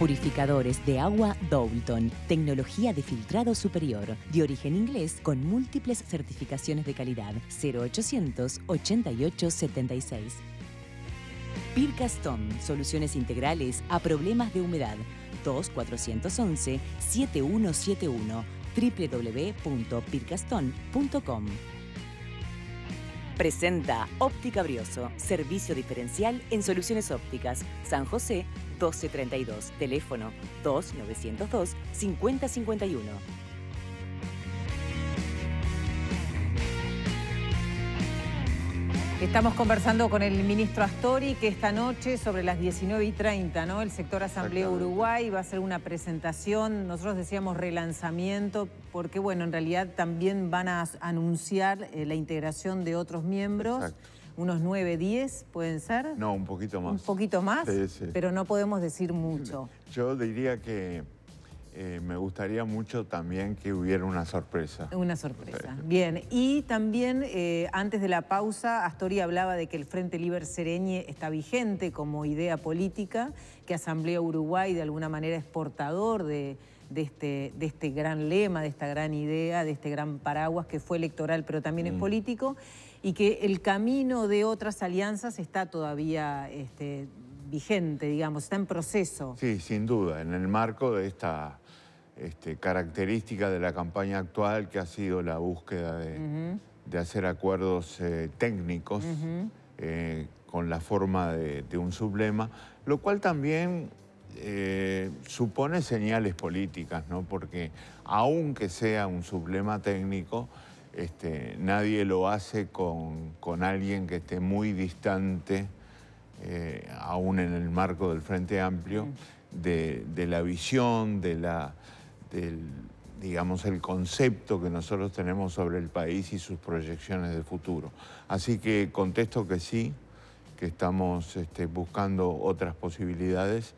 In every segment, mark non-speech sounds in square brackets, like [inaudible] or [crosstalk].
Purificadores de agua Doulton. Tecnología de filtrado superior. De origen inglés con múltiples certificaciones de calidad. 0800 8876 Pircaston. Soluciones integrales a problemas de humedad. 2411 7171 www.pircaston.com Presenta Óptica Brioso, servicio diferencial en soluciones ópticas, San José 1232. Teléfono 2902 5051. Estamos conversando con el ministro Astori, que esta noche sobre las 19 y 30, ¿no? El sector Asamblea Uruguay va a hacer una presentación, nosotros decíamos relanzamiento, porque bueno, en realidad también van a anunciar eh, la integración de otros miembros unos 9, 10, ¿pueden ser? No, un poquito más. Un poquito más, pero no podemos decir mucho. [laughs] Yo diría que eh, me gustaría mucho también que hubiera una sorpresa. Una sorpresa, bien. Y también, eh, antes de la pausa, Astori hablaba de que el Frente Liber Sereñe está vigente como idea política, que Asamblea Uruguay de alguna manera es portador de, este, de este gran lema, de esta gran idea, de este gran paraguas que fue electoral pero también es mm. político y que el camino de otras alianzas está todavía este, vigente, digamos, está en proceso. Sí, sin duda, en el marco de esta este, característica de la campaña actual que ha sido la búsqueda de, hacer acuerdos eh, técnicos eh, con la forma de, un sublema, lo cual también eh, supone señales políticas, porque aunque sea un sublema técnico, este, nadie lo hace con, alguien que esté muy distante, eh, aún en el marco del Frente Amplio, de, la visión, de la, del digamos, el concepto que nosotros tenemos sobre el país y sus proyecciones de futuro. Así que contesto que sí, que estamos este, buscando otras posibilidades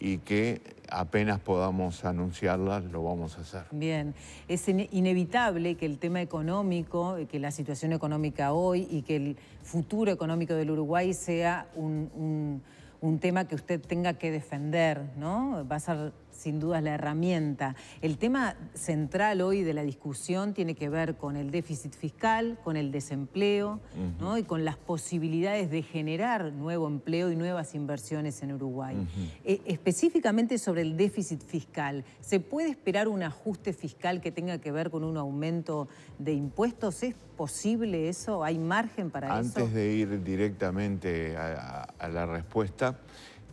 y que apenas podamos anunciarlas, lo vamos a hacer. Bien, es inevitable que el tema económico, eh, que la situación económica hoy y que el futuro económico del Uruguay sea un, un un tema que usted tenga que defender, ¿no? Va a ser sin duda la herramienta. El tema central hoy de la discusión tiene que ver con el déficit fiscal, con el desempleo ¿no? y con las posibilidades de generar nuevo empleo y nuevas inversiones en Uruguay. E, específicamente sobre el déficit fiscal, ¿se puede esperar un ajuste fiscal que tenga que ver con un aumento de impuestos? posible eso? ¿Hay margen para eso? Antes de ir directamente a, la respuesta,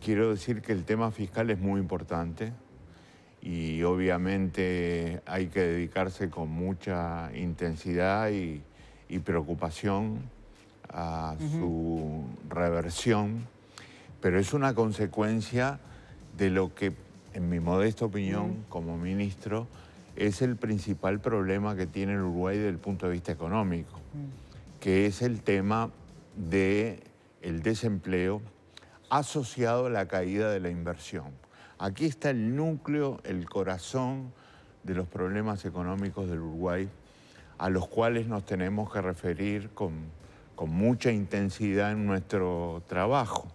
quiero decir que el tema fiscal es muy importante y obviamente hay que dedicarse con mucha intensidad y, preocupación a su reversión, pero es una consecuencia de lo que, en mi modesta opinión, como ministro, es el principal problema que tiene el Uruguay desde el punto de vista económico, mm. que es el tema del el desempleo asociado a la caída de la inversión. Aquí está el núcleo, el corazón de los problemas económicos del Uruguay, a los cuales nos tenemos que referir con, con mucha intensidad en nuestro trabajo.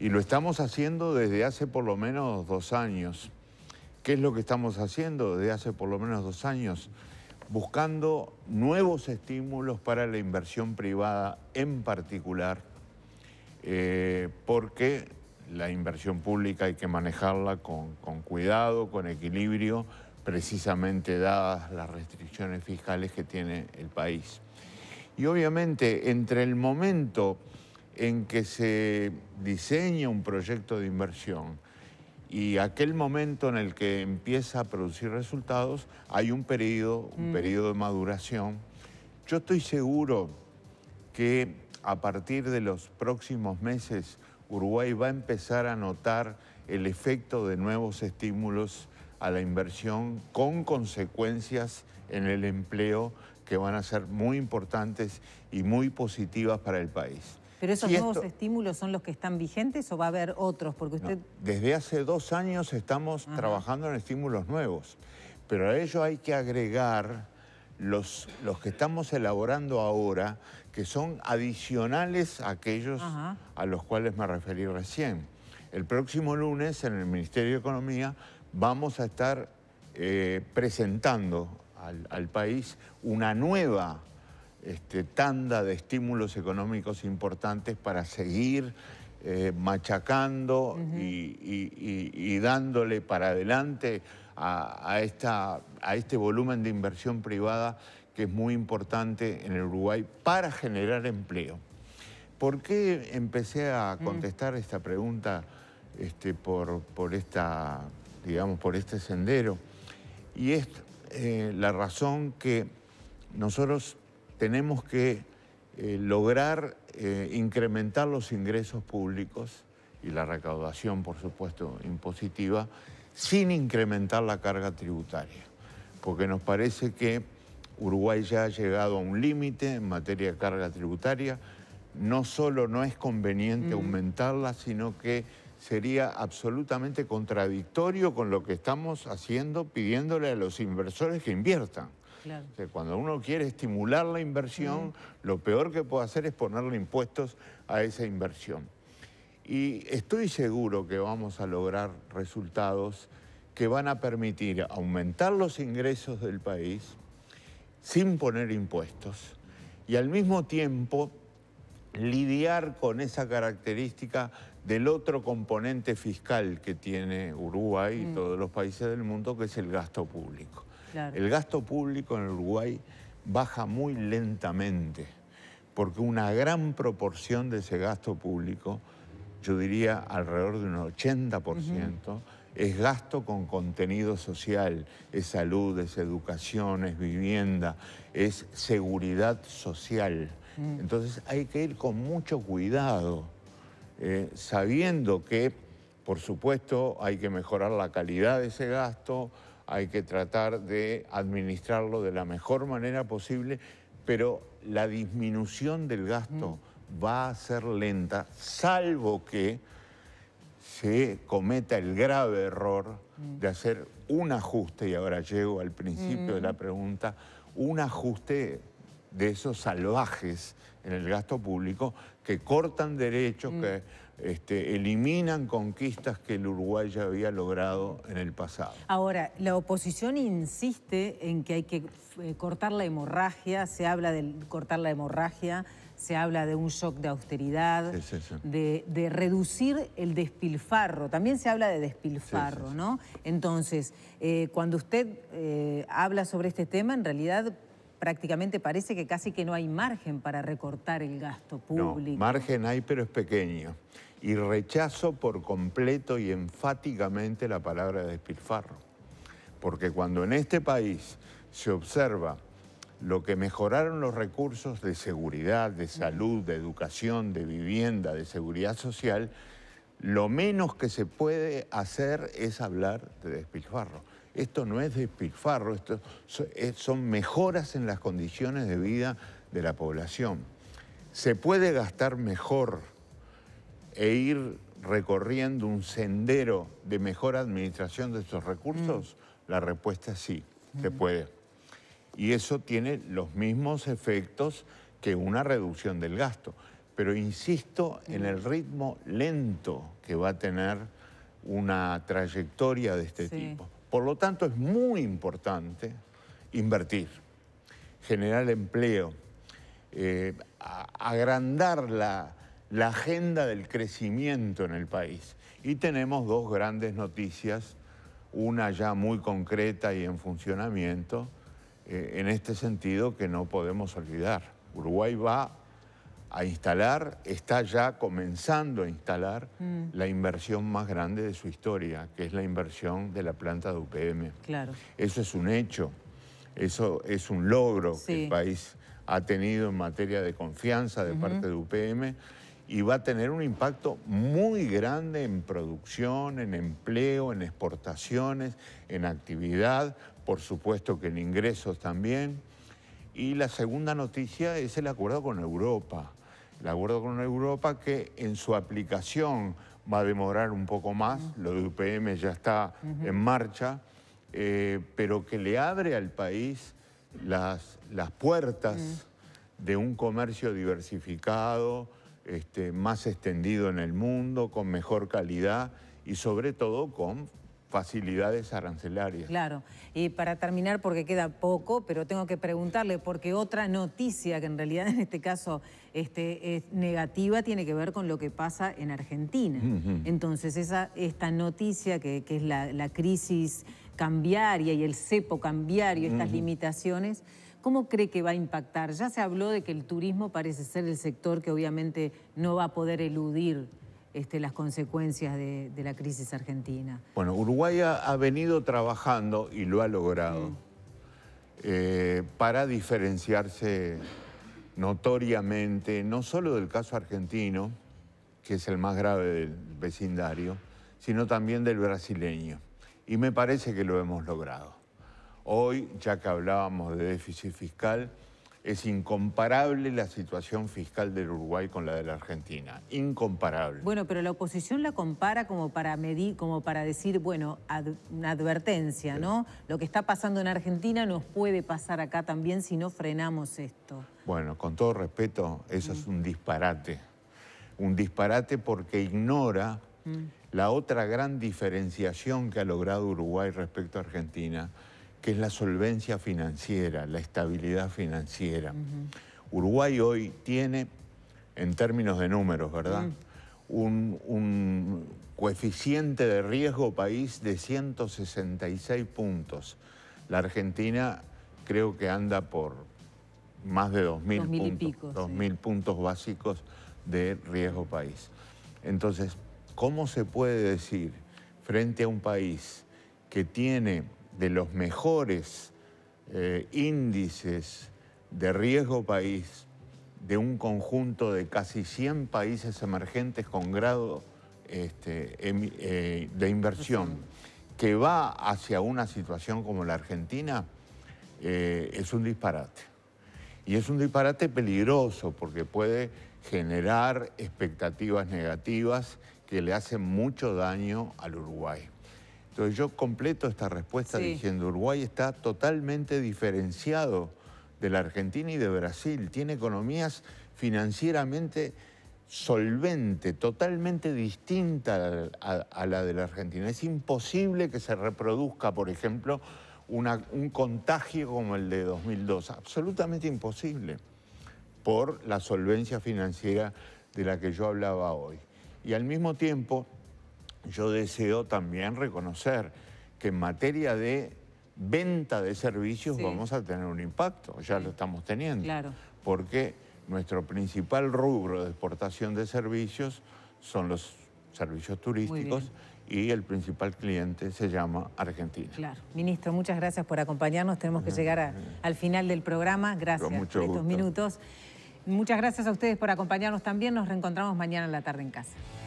Y lo estamos haciendo desde hace por lo menos dos años. Qué es lo que estamos haciendo desde hace por lo menos dos años, buscando nuevos estímulos para la inversión privada en particular, eh, porque la inversión pública hay que manejarla con cuidado, con equilibrio, precisamente dadas las restricciones fiscales que tiene el país. Y obviamente entre el momento en que se diseña un proyecto de inversión y aquel momento en el que empieza a producir resultados, hay un periodo, un mm. periodo de maduración. Yo estoy seguro que a partir de los próximos meses Uruguay va a empezar a notar el efecto de nuevos estímulos a la inversión con consecuencias en el empleo que van a ser muy importantes y muy positivas para el país. ¿Pero esos nuevos estímulos son los que están vigentes o va a haber otros? Porque usted... Desde hace dos años estamos trabajando en estímulos nuevos, pero a ello hay que agregar los, los que estamos elaborando ahora, que son adicionales a aquellos a los cuales me referí recién. El próximo lunes en el Ministerio de Economía vamos a estar eh, presentando al, al país una nueva este, tanda de estímulos económicos importantes para seguir eh, machacando y, dándole para adelante a, esta, a este volumen de inversión privada que es muy importante en el Uruguay para generar empleo. ¿Por qué empecé a mm. contestar esta pregunta este, por, por, esta, digamos, por este sendero? Y es eh, la razón que nosotros tenemos que eh, lograr eh, incrementar los ingresos públicos y la recaudación, por supuesto, impositiva, sin incrementar la carga tributaria, porque nos parece que Uruguay ya ha llegado a un límite en materia de carga tributaria, no solo no es conveniente aumentarla, sino que sería absolutamente contradictorio con lo que estamos haciendo pidiéndole a los inversores que inviertan cuando uno quiere estimular la inversión, lo peor que puede hacer es ponerle impuestos a esa inversión. Y estoy seguro que vamos a lograr resultados que van a permitir aumentar los ingresos del país sin poner impuestos y al mismo tiempo lidiar con esa característica del otro componente fiscal que tiene Uruguay y mm. todos los países del mundo, que es el gasto público. El gasto público en Uruguay baja muy lentamente, porque una gran proporción de ese gasto público, yo diría alrededor de un 80%, es gasto con contenido social, es salud, es educación, es vivienda, es seguridad social. Mm. Entonces hay que ir con mucho cuidado, eh, sabiendo que, por supuesto, hay que mejorar la calidad de ese gasto, hay que tratar de administrarlo de la mejor manera posible, pero la disminución del gasto va a ser lenta, salvo que se cometa el grave error mm. de hacer un ajuste, y ahora llego al principio de la pregunta, un ajuste de esos salvajes en el gasto público que cortan derechos, que mm. Este, eliminan conquistas que el Uruguay ya había logrado en el pasado. Ahora, la oposición insiste en que hay que eh, cortar la hemorragia, se habla de cortar la hemorragia, se habla de un shock de austeridad, De, reducir el despilfarro, también se habla de despilfarro, ¿no? Entonces, eh, cuando usted eh, habla sobre este tema, en realidad prácticamente parece que casi que no hay margen para recortar el gasto público. margen hay, pero es pequeño. Y rechazo por completo y enfáticamente la palabra despilfarro. Porque cuando en este país se observa lo que mejoraron los recursos de seguridad, de salud, de educación, de vivienda, de seguridad social, lo menos que se puede hacer es hablar de despilfarro. Esto no es despilfarro, esto eh, son mejoras en las condiciones de vida de la población. Se puede gastar mejor e ir recorriendo un sendero de mejor administración de estos recursos? Mm. La respuesta es sí, se mm. puede. Y eso tiene los mismos efectos que una reducción del gasto. Pero insisto en mm. el ritmo lento que va a tener una trayectoria de este tipo. Por lo tanto, es muy importante invertir, generar empleo, eh, agrandar la, agenda del crecimiento en el país. Y tenemos dos grandes noticias, una ya muy concreta y en funcionamiento, eh, en este sentido que no podemos olvidar. Uruguay va a instalar, está ya comenzando a instalar mm. la inversión más grande de su historia, que es la inversión de la planta de UPM. Claro. Eso es un hecho, eso es un logro que el país ha tenido en materia de confianza de parte de UPM y va a tener un impacto muy grande en producción, en empleo, en exportaciones, en actividad, por supuesto que en ingresos también. Y la segunda noticia es el acuerdo con Europa el acuerdo con Europa que en su aplicación va a demorar un poco más, lo de UPM ya está en marcha, eh, pero que le abre al país las, las puertas mm. de un comercio diversificado, este, más extendido en el mundo, con mejor calidad y sobre todo con facilidades arancelarias. Claro, y para terminar, porque queda poco, pero tengo que preguntarle, porque otra noticia que en realidad en este caso este, es negativa tiene que ver con lo que pasa en Argentina. Entonces, esa, esta noticia que, es la, crisis cambiaria y el cepo cambiario, estas limitaciones, ¿cómo cree que va a impactar? Ya se habló de que el turismo parece ser el sector que obviamente no va a poder eludir este, las consecuencias de, la crisis argentina. Bueno, Uruguay ha, venido trabajando y lo ha logrado eh, para diferenciarse notoriamente, no solo del caso argentino, que es el más grave del vecindario, sino también del brasileño. Y me parece que lo hemos logrado. Hoy, ya que hablábamos de déficit fiscal, es incomparable la situación fiscal del Uruguay con la de la Argentina. Incomparable. Bueno, pero la oposición la compara como para medir, como para decir, bueno, una advertencia, ¿no? Lo que está pasando en Argentina nos puede pasar acá también si no frenamos esto. Bueno, con todo respeto, eso es mm. un disparate. Un disparate porque ignora mm. la otra gran diferenciación que ha logrado Uruguay respecto a Argentina, que es la solvencia financiera, la estabilidad financiera. Uruguay hoy tiene, en términos de números, ¿verdad? un, coeficiente de riesgo país de 166 puntos. La Argentina creo que anda por más de 2.000 puntos básicos de riesgo país. Entonces, ¿cómo se puede decir frente a un país que tiene de los mejores eh, índices de riesgo país de un conjunto de casi 100 países emergentes con grado este, em, eh, de inversión que va hacia una situación como la Argentina, eh, es un disparate. Y es un disparate peligroso porque puede generar expectativas negativas que le hacen mucho daño al Uruguay. Entonces yo completo esta respuesta diciendo Uruguay está totalmente diferenciado de la Argentina y de Brasil. Tiene economías financieramente solvente, totalmente distinta a, la de la Argentina. Es imposible que se reproduzca, por ejemplo, un contagio como el de 2002. Absolutamente imposible por la solvencia financiera de la que yo hablaba hoy. Y al mismo tiempo, yo deseo también reconocer que en materia de venta de servicios vamos a tener un impacto, ya lo estamos teniendo. Claro. Porque nuestro principal rubro de exportación de servicios son los servicios turísticos y el principal cliente se llama Argentina. Claro. Ministro, muchas gracias por acompañarnos. Tenemos que mm. llegar al final del programa. Gracias por estos minutos. Muchas gracias a ustedes por acompañarnos también. Nos reencontramos mañana en la tarde en casa.